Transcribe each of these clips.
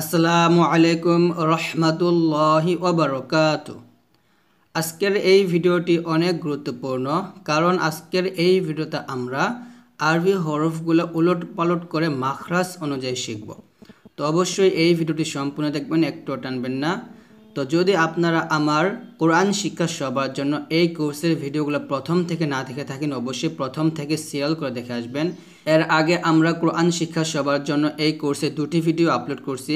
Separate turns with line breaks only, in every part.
আসসালামু আলাইকুম রহমাতুল্লাহি ওবরকাত আজকের এই ভিডিওটি অনেক গুরুত্বপূর্ণ কারণ আজকের এই ভিডিওতে আমরা আরবি হরফগুলো উলট পালট করে মাখরাজ অনুযায়ী শিখব তো অবশ্যই এই ভিডিওটি সম্পূর্ণ দেখবেন একটু টানবেন না তো যদি আপনারা আমার কোরআন শিক্ষা সবার জন্য এই কোর্সের ভিডিওগুলো প্রথম থেকে না দেখে থাকেন অবশ্যই প্রথম থেকে সিরিয়াল করে দেখে আসবেন এর আগে আমরা কোরআন শিক্ষা সবার জন্য এই কোর্সে দুটি ভিডিও আপলোড করছি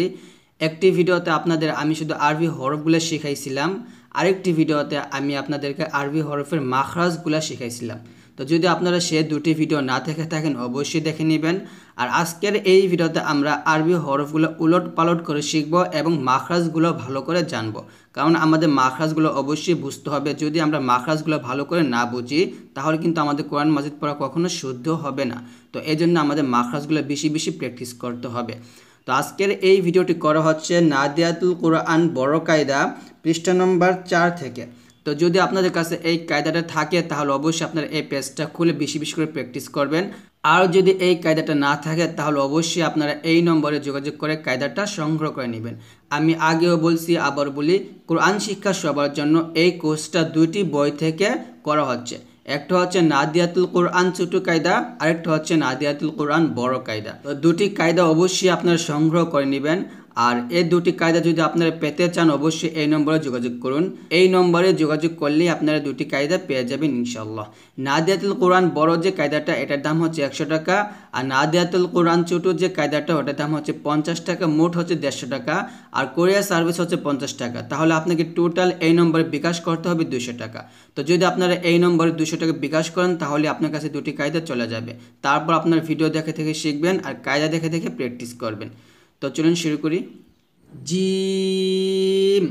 একটি ভিডিওতে আপনাদের আমি শুধু আরবি হরফগুলো শিখাইছিলাম আরেকটি ভিডিওতে আমি আপনাদেরকে আরবি হরফের মাখরাজগুলো শিখাইছিলাম তো যদি আপনারা সে দুটি ভিডিও না দেখে থাকেন অবশ্যই দেখে নেবেন আর আজকের এই ভিডিওতে আমরা আরবি হরফগুলো উলট পালট করে শিখব এবং মাখরাজগুলো ভালো করে জানব কারণ আমাদের মাখরাজগুলো অবশ্যই বুঝতে হবে যদি আমরা মাখরাজগুলো ভালো করে না বুঝি তাহলে কিন্তু আমাদের কোরআন মাজিদ পড়া কখনো শুদ্ধ হবে না তো এই জন্য আমাদের মাখরাজগুলো বেশি বেশি প্র্যাকটিস করতে হবে তো আজকের এই ভিডিওটি করা হচ্ছে নাদিয়াতুল কোরআন বড় কায়দা পৃষ্ঠা নম্বর চার থেকে তো যদি আপনাদের কাছে এই কায়দাটা থাকে তাহলে অবশ্যই আপনারা এই পেজটা খুলে বেশি বেশি করে প্র্যাকটিস করবেন আর যদি এই কায়দাটা না থাকে তাহলে অবশ্যই আপনারা এই নম্বরে যোগাযোগ করে কায়দাটা সংগ্রহ করে নেবেন আমি আগেও বলছি আবার বলি কোরআন শিক্ষা সবার জন্য এই কোর্সটা দুইটি বই থেকে করা হচ্ছে একটা হচ্ছে নাদিয়াতুল কোরআন ছোট কায়দা আরেকটা হচ্ছে নাদিয়াতুল কোরআন বড় কায়দা তো দুটি কায়দা অবশ্যই আপনারা সংগ্রহ করে নেবেন আর এই দুটি কায়দা যদি আপনারা পেতে চান অবশ্যই এই নম্বরে যোগাযোগ করুন এই নম্বরে যোগাযোগ করলেই আপনারা দুটি কায়দা পেয়ে যাবেন ইনশাল্লাহ নাদিয়াতুল কোরআন বড় যে কায়দাটা এটার দাম হচ্ছে একশো টাকা আর নাদিয়াতুল কোরআন ছোট যে কায়দাটা ওটার দাম হচ্ছে পঞ্চাশ টাকা মোট হচ্ছে দেড়শো টাকা আর কোরিয়ার সার্ভিস হচ্ছে পঞ্চাশ টাকা তাহলে আপনাকে টোটাল এই নম্বরে বিকাশ করতে হবে দুশো টাকা তো যদি আপনারা এই নম্বরে দুশো টাকা বিকাশ করেন তাহলে আপনার কাছে দুটি কায়দা চলে যাবে তারপর আপনার ভিডিও দেখে থেকে শিখবেন আর কায়দা দেখে দেখে প্র্যাকটিস করবেন তো চলুন শুরু করি জিম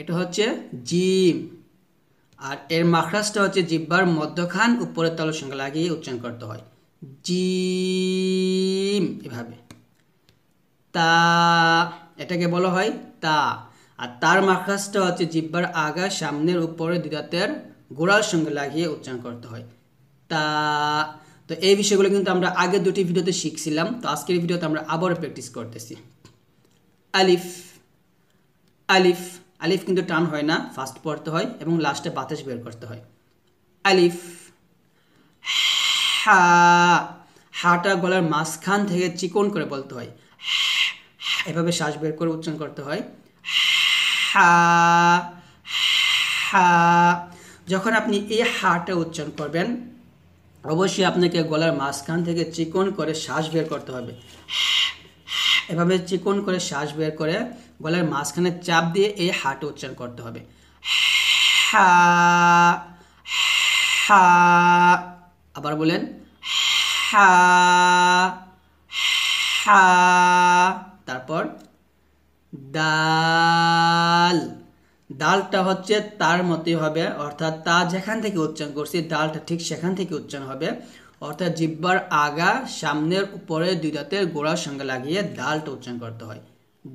এটা হচ্ছে জিম আর এর মাখরাজটা হচ্ছে জিব্বার মধ্যখান উপরের তলের সঙ্গে লাগিয়ে উচ্চারণ করতে হয় জিম এভাবে তা এটাকে বলা হয় তা আর তার মাখরাজটা হচ্ছে জিব্বার আগা সামনের উপরে দ্বিদাতের গোড়ার সঙ্গে লাগিয়ে উচ্চারণ করতে হয় তা তো এই বিষয়গুলো কিন্তু আমরা আগের দুটি ভিডিওতে শিখছিলাম তো আজকের ভিডিওতে আমরা আবারও প্র্যাকটিস করতেছি আলিফ আলিফ আলিফ কিন্তু টান হয় না ফার্স্ট পড়তে হয় এবং লাস্টে বাতাস বের করতে হয় আলিফ হা হাটা গলার মাঝখান থেকে চিকন করে বলতে হয় এভাবে শ্বাস বের করে উচ্চারণ করতে হয় হা হা যখন আপনি এই হাটা উচ্চারণ করবেন অবশ্যই আপনাকে গলার মাঝখান থেকে চিকন করে শ্বাস বের করতে হবে এভাবে চিকন করে শ্বাস বের করে গলার মাঝখানে চাপ দিয়ে এই হাট উচ্চারণ করতে হবে হা হা আবার বলেন হা হা তারপর দাল ডালটা হচ্ছে তার মতোই হবে অর্থাৎ তা যেখান থেকে উচ্চারণ করছি ডালটা ঠিক সেখান থেকে উচ্চারণ হবে অর্থাৎ জিব্বার আগা সামনের উপরে দুই দাঁতের গোড়ার সঙ্গে লাগিয়ে ডালটা উচ্চারণ করতে হয়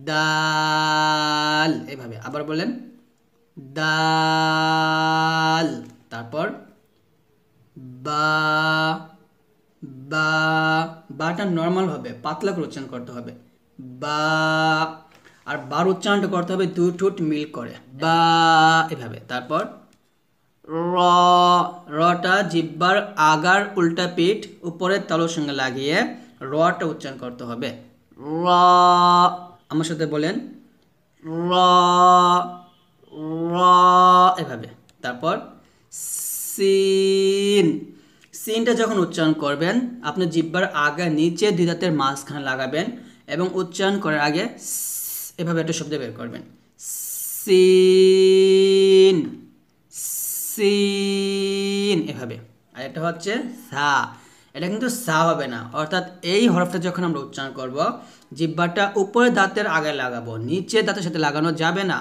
দাল এভাবে আবার বলেন দাল তারপর বা বা বাটা নর্মাল হবে পাতলা করে উচ্চারণ করতে হবে বা আর বার উচ্চারণটা করতে হবে দু ঠোঁট মিল করে বা এভাবে তারপর র রটা জিব্বার আগার উল্টা পিঠ উপরের তালুর সঙ্গে লাগিয়ে রটা উচ্চারণ করতে হবে র আমার সাথে বলেন র র এভাবে তারপর সিন সিনটা যখন উচ্চারণ করবেন আপনি জিব্বার আগে নিচে দুই দাঁতের মাঝখানে লাগাবেন এবং উচ্চারণ করার আগে এভাবে একটা শব্দ বের করবেন সিন সিন এভাবে আর একটা হচ্ছে সা এটা কিন্তু সা হবে না অর্থাৎ এই হরফটা যখন আমরা উচ্চারণ করব জিব্বাটা উপরে দাঁতের আগে লাগাবো নিচে দাঁতের সাথে লাগানো যাবে না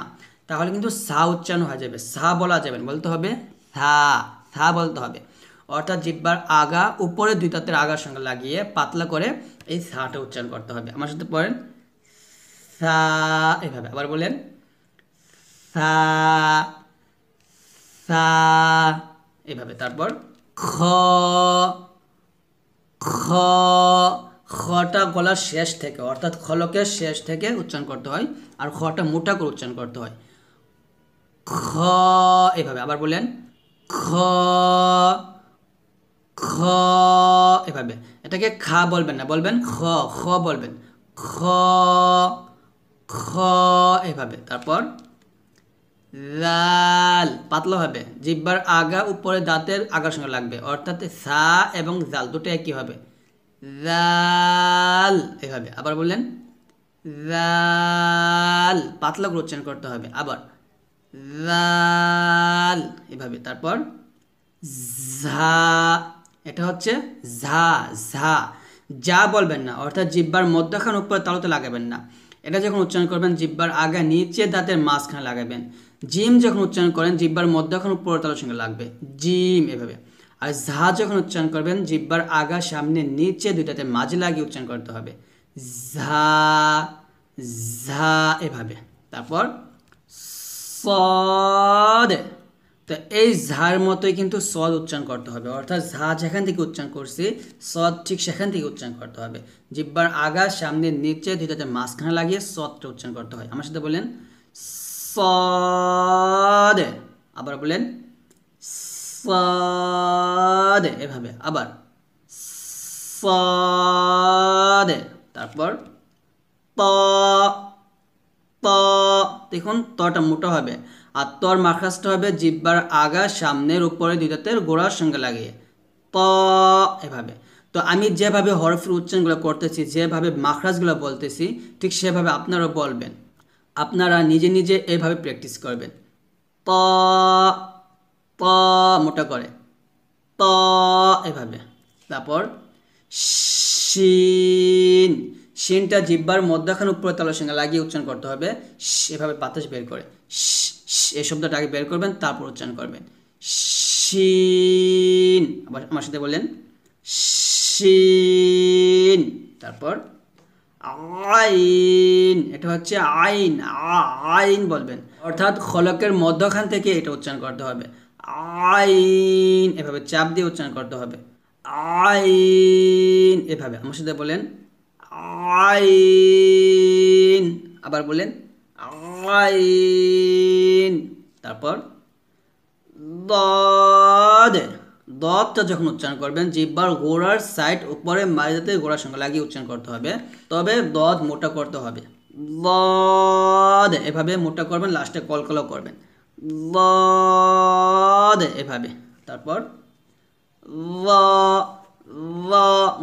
তাহলে কিন্তু সা উচ্চারণ হয়ে যাবে সা বলা যাবে বলতে হবে সা সা বলতে হবে অর্থাৎ জিব্বার আগা উপরে দুই দাঁতের আগার সঙ্গে লাগিয়ে পাতলা করে এই সাটা উচ্চারণ করতে হবে আমার সাথে পড়েন সা এভাবে আবার বলেন সা সা এভাবে তারপর খ খ খটা গলার শেষ থেকে অর্থাৎ খলকে শেষ থেকে উচ্চারণ করতে হয় আর খটা মোটা করে উচ্চারণ করতে হয় খ এভাবে আবার বলেন খ খ এভাবে এটাকে খা বলবেন না বলবেন খ খ বলবেন খ খ এভাবে তারপর জাল হবে জিব্বার আগা উপরে দাঁতের আগার সঙ্গে লাগবে অর্থাৎ সা এবং জাল দুটো একই হবে জাল এভাবে আবার বললেন জাল পাতলা করে উচ্চারণ করতে হবে আবার জাল এভাবে তারপর ঝা এটা হচ্ছে ঝা ঝা যা বলবেন না অর্থাৎ জিব্বার মধ্যখান উপরে তালুতে লাগাবেন না এটা যখন উচ্চারণ করবেন জিব্বার আগে নিচে দাঁতের মাঝখানে লাগাবেন জিম যখন উচ্চারণ করেন জিব্বার এখন উপর তালের সঙ্গে লাগবে জিম এভাবে আর ঝা যখন উচ্চারণ করবেন জিব্বার আগা সামনে নিচে দুইটাতে মাঝে লাগিয়ে উচ্চারণ করতে হবে ঝা ঝা এভাবে তারপর সদ তো এই ঝার মতোই কিন্তু সদ উচ্চারণ করতে হবে অর্থাৎ ঝা যেখান থেকে উচ্চারণ করছি সদ ঠিক সেখান থেকে উচ্চারণ করতে হবে জিব্বার আগা সামনে নিচে ধীরে মাঝখানে লাগিয়ে সদটা উচ্চারণ করতে হয় আমার সাথে বলেন সদে আবার বলেন সদে এভাবে আবার সদে তারপর ত দেখুন তটা মোটা হবে আত্মর মাখাস্ত হবে জিব্বার আগা সামনের উপরে দুইটাতে গোড়ার সঙ্গে লাগিয়ে ত এভাবে তো আমি যেভাবে হরফের উচ্চারণগুলো করতেছি যেভাবে মাখরাজগুলো বলতেছি ঠিক সেভাবে আপনারা বলবেন আপনারা নিজে নিজে এভাবে প্র্যাকটিস করবেন ত প মোটা করে ত এভাবে তারপর শিন শিনটা জিব্বার মধ্যখানে উপরে তালের সঙ্গে লাগিয়ে উচ্চারণ করতে হবে এভাবে বাতাস বের করে এই শব্দটা আগে বের করবেন তারপর উচ্চারণ করবেন শিন আবার আমার সাথে বললেন শিন তারপর আইন এটা হচ্ছে আইন আইন বলবেন অর্থাৎ খলকের মধ্যখান থেকে এটা উচ্চারণ করতে হবে আইন এভাবে চাপ দিয়ে উচ্চারণ করতে হবে আইন এভাবে আমার সাথে বলেন আইন আবার বলেন আইন তারপর দে দদটা যখন উচ্চারণ করবেন জিব্বার গোড়ার সাইড উপরে যাতে গোড়ার সঙ্গে লাগিয়ে উচ্চারণ করতে হবে তবে দদ মোটা করতে হবে দদ এভাবে মোটা করবেন লাস্টে কলকলও করবেন দদ এভাবে তারপর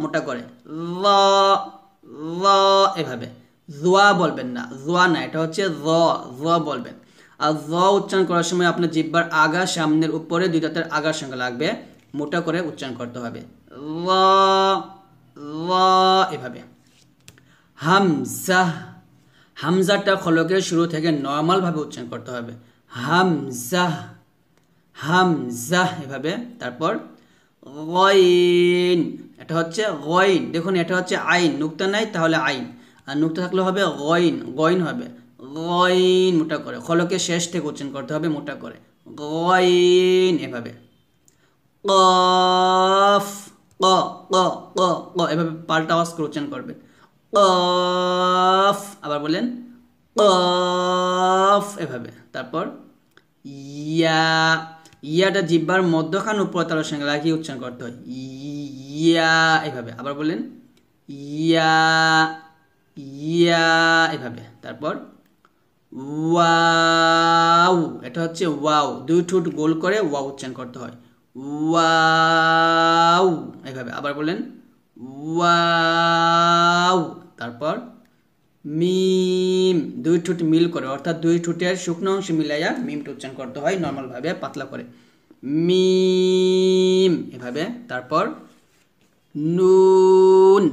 মোটা করে এভাবে জোয়া বলবেন না জোয়া না এটা হচ্ছে জ জ বলবেন আর জ উচ্চারণ করার সময় আপনার জিব্বার আগা সামনের উপরে দুই দাঁতের আগার সঙ্গে লাগবে মোটা করে উচ্চারণ করতে হবে এভাবে হামজা হামজাটা খলকের শুরু থেকে নর্মালভাবে উচ্চারণ করতে হবে হামজাহ হামজাহ এভাবে তারপর গইন এটা হচ্ছে গইন দেখুন এটা হচ্ছে আইন নুক্তা নাই তাহলে আইন আর নুক্ত থাকলে হবে গইন গইন হবে গইন মোটা করে খলকে শেষ থেকে উচ্চারণ করতে হবে মোটা করে গইন এভাবে কফ ক ক ক ক এভাবে পাল্টা আওয়াজ করে উচ্চারণ করবে কফ আবার বলেন কফ এভাবে তারপর ইয়া ইয়াটা জিব্বার মধ্যখান উপরে তার সঙ্গে লাগিয়ে উচ্চারণ করতে হয় ইয়া এভাবে আবার বলেন ইয়া ইয়া এভাবে তারপর ওয়াউ এটা হচ্ছে ওয়াও দুই ঠুট গোল করে ওয়া উচ্চারণ করতে হয় ওয়াউ এভাবে আবার বলেন ওয়াউ তারপর মিম দুই ঠুট মিল করে অর্থাৎ দুই ঠুটের শুকনো অংশ মিলাইয়া মিমটা উচ্চারণ করতে হয় নর্মালভাবে পাতলা করে মিম এভাবে তারপর নুন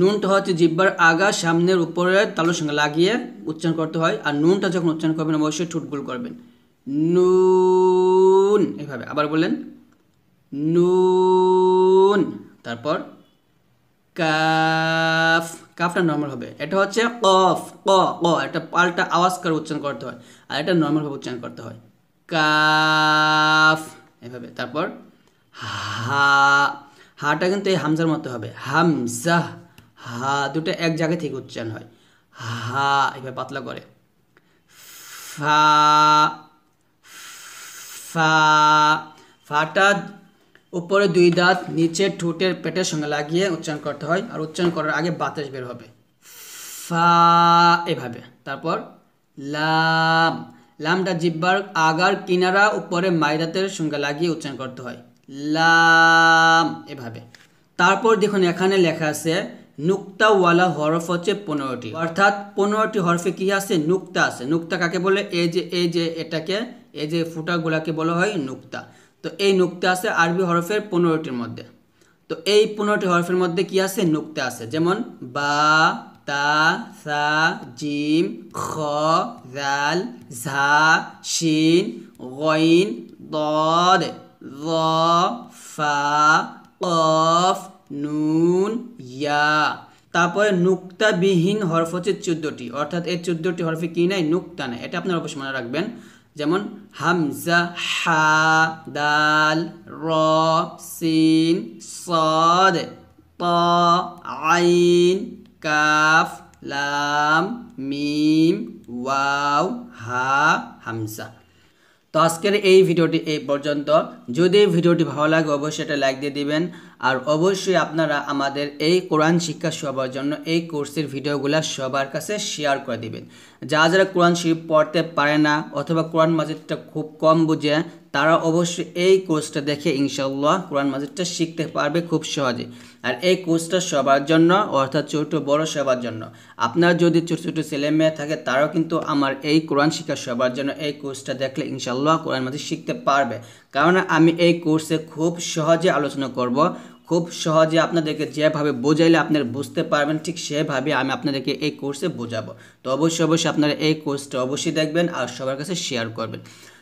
নুনটা হচ্ছে জিব্বার আগা সামনের উপরে তালুর সঙ্গে লাগিয়ে উচ্চারণ করতে হয় আর নুনটা যখন উচ্চারণ করবেন অবশ্যই ঠুটগুল করবেন নুন এভাবে আবার বললেন নুন তারপর কাফ কাফটা নর্মাল হবে এটা হচ্ছে কফ ক ক এটা পাল্টা আওয়াজ করে উচ্চারণ করতে হয় আর এটা নর্মালভাবে উচ্চারণ করতে হয় কাফ এভাবে তারপর হা হাটা কিন্তু এই হামজার মতো হবে হামজা হা দুটো এক জায়গা থেকে উচ্চারণ হয় হা এভাবে পাতলা করে ফা ফা ফাটা উপরে দুই দাঁত নিচে ঠোঁটের পেটের সঙ্গে লাগিয়ে উচ্চারণ করতে হয় আর উচ্চারণ করার আগে বাতাস বের হবে ফা এভাবে তারপর লাম লামটা জিব্বার আগার কিনারা উপরে মাইদাতের সঙ্গে লাগিয়ে উচ্চারণ করতে হয় লাম এভাবে তারপর দেখুন এখানে লেখা আছে নুক্তাওয়ালা হরফ হচ্ছে পনেরোটি অর্থাৎ পনেরোটি হরফে কি আছে নুক্তা আছে নুক্তা কাকে বলে এই যে এই যে এটাকে এই যে ফুটাগুলাকে বলা হয় নুক্তা তো এই নুক্তা আছে আরবি হরফের পনেরোটির মধ্যে তো এই পনেরোটি হরফের মধ্যে কি আছে নুক্তা আছে যেমন বা তা সা জিম খ জাল ঝা শিন গইন দদ র ফা কফ নুন ইয়া তারপরে নুক্তাবিহীন হরফ হচ্ছে চোদ্দটি অর্থাৎ এই চোদ্দটি হরফে কী নাই নুক্তা নাই এটা আপনার অবশ্যই মনে রাখবেন যেমন হামজা হা দাল র সিন সদ ত আইন কাফ লাম মিম ওয়াও হা হামজা তো আজকের এই ভিডিওটি এই পর্যন্ত যদি ভিডিওটি ভালো লাগে অবশ্যই এটা লাইক দিয়ে দিবেন আর অবশ্যই আপনারা আমাদের এই কোরআন শিক্ষা সবার জন্য এই কোর্সের ভিডিওগুলো সবার কাছে শেয়ার করে দিবেন যারা যারা কোরআন শরীফ পড়তে পারে না অথবা কোরআন মাজিদটা খুব কম বুঝে তারা অবশ্যই এই কোর্সটা দেখে ইনশাল্লাহ কোরআন মাজিদটা শিখতে পারবে খুব সহজে আর এই কোর্সটা সবার জন্য অর্থাৎ ছোটো বড় সবার জন্য আপনার যদি ছোট ছোট ছেলে মেয়ে থাকে তারাও কিন্তু আমার এই কোরআন শিক্ষা সবার জন্য এই কোর্সটা দেখলে ইনশাল্লাহ কোরআন মাজিদ শিখতে পারবে কারণ আমি এই কোর্সে খুব সহজে আলোচনা করব খুব সহজে আপনাদেরকে যেভাবে বোঝাইলে আপনারা বুঝতে পারবেন ঠিক সেভাবে আমি আপনাদেরকে এই কোর্সে বোঝাবো তো অবশ্যই অবশ্যই আপনারা এই কোর্সটা অবশ্যই দেখবেন আর সবার কাছে শেয়ার করবেন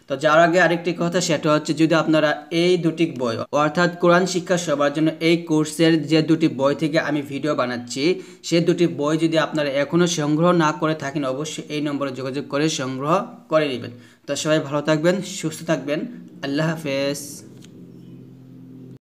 তো যার আগে আরেকটি কথা সেটা হচ্ছে যদি আপনারা এই দুটি বই অর্থাৎ কোরআন শিক্ষা সবার জন্য এই কোর্সের যে দুটি বই থেকে আমি ভিডিও বানাচ্ছি সে দুটি বই যদি আপনারা এখনও সংগ্রহ না করে থাকেন অবশ্যই এই নম্বরে যোগাযোগ করে সংগ্রহ করে নেবেন তো সবাই ভালো থাকবেন সুস্থ থাকবেন আল্লাহ হাফেজ